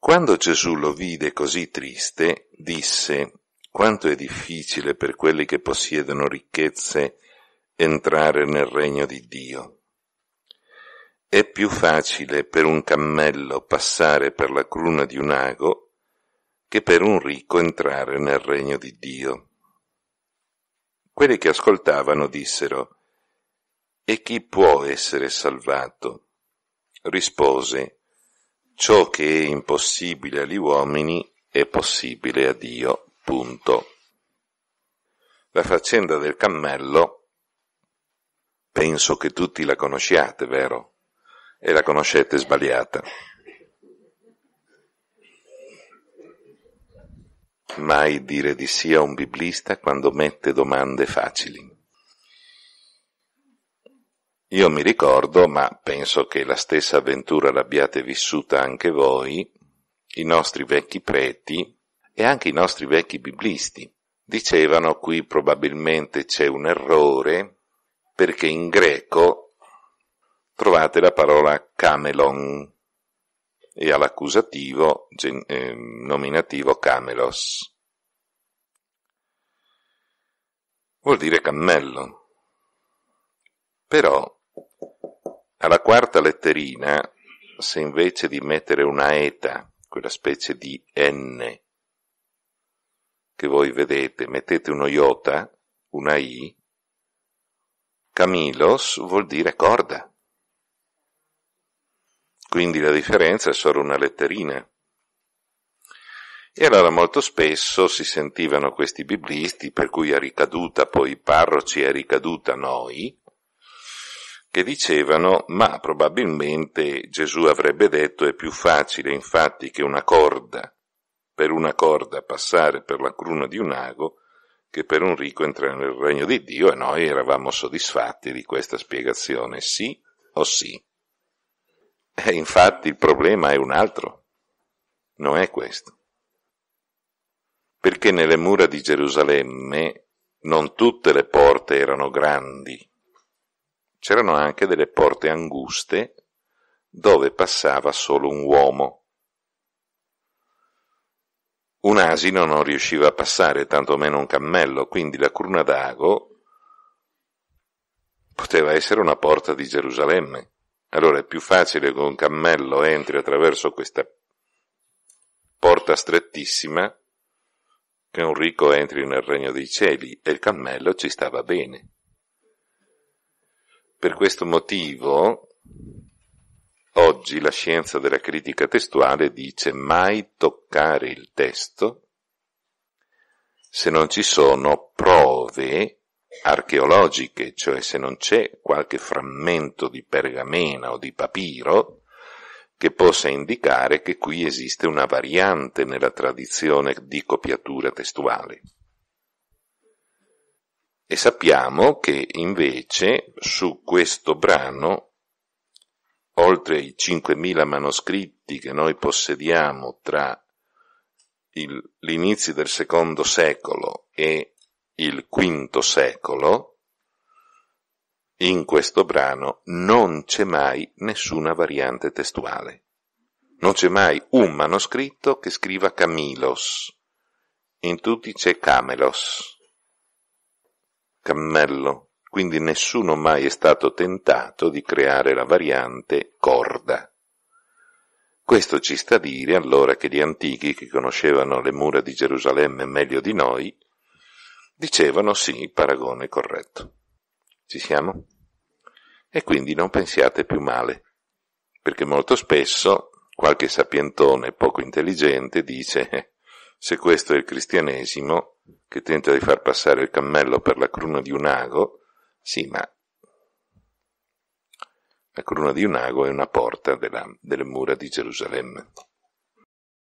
Quando Gesù lo vide così triste, disse, quanto è difficile per quelli che possiedono ricchezze entrare nel regno di Dio. È più facile per un cammello passare per la cruna di un ago che per un ricco entrare nel regno di Dio. Quelli che ascoltavano dissero, E chi può essere salvato? Rispose, Ciò che è impossibile agli uomini è possibile a Dio. Punto. La faccenda del cammello, penso che tutti la conosciate, vero? E la conoscete sbagliata. Mai dire di sì a un biblista quando mette domande facili. Io mi ricordo, ma penso che la stessa avventura l'abbiate vissuta anche voi, i nostri vecchi preti e anche i nostri vecchi biblisti. Dicevano qui probabilmente c'è un errore perché in greco trovate la parola camelon e all'accusativo gen- eh, nominativo camelos. Vuol dire cammello. Però alla quarta letterina, se invece di mettere una eta, quella specie di N che voi vedete, mettete uno iota, una I, Camilos vuol dire corda. Quindi la differenza è solo una letterina. E allora molto spesso si sentivano questi biblisti, per cui è ricaduta poi i parroci, è ricaduta noi, che dicevano ma probabilmente Gesù avrebbe detto è più facile infatti che una corda, per una corda passare per la cruna di un ago, che per un ricco entrare nel regno di Dio e noi eravamo soddisfatti di questa spiegazione, sì o sì. E infatti il problema è un altro, non è questo. Perché nelle mura di Gerusalemme non tutte le porte erano grandi, C'erano anche delle porte anguste dove passava solo un uomo. Un asino non riusciva a passare, tantomeno un cammello, quindi la cruna d'ago poteva essere una porta di Gerusalemme. Allora è più facile che un cammello entri attraverso questa porta strettissima che un ricco entri nel regno dei cieli e il cammello ci stava bene. Per questo motivo Oggi la scienza della critica testuale dice mai toccare il testo se non ci sono prove archeologiche, cioè se non c'è qualche frammento di pergamena o di papiro che possa indicare che qui esiste una variante nella tradizione di copiatura testuale. E sappiamo che invece su questo brano, oltre i 5.000 manoscritti che noi possediamo tra il, l'inizio del secondo secolo e il quinto secolo, in questo brano non c'è mai nessuna variante testuale. Non c'è mai un manoscritto che scriva Camilos. In tutti c'è Camelos cammello, quindi nessuno mai è stato tentato di creare la variante corda. Questo ci sta a dire allora che gli antichi, che conoscevano le mura di Gerusalemme meglio di noi, dicevano sì, paragone corretto. Ci siamo? E quindi non pensiate più male, perché molto spesso qualche sapientone poco intelligente dice eh, se questo è il cristianesimo, che tenta di far passare il cammello per la cruna di un ago, sì, ma la cruna di un ago è una porta della, delle mura di Gerusalemme.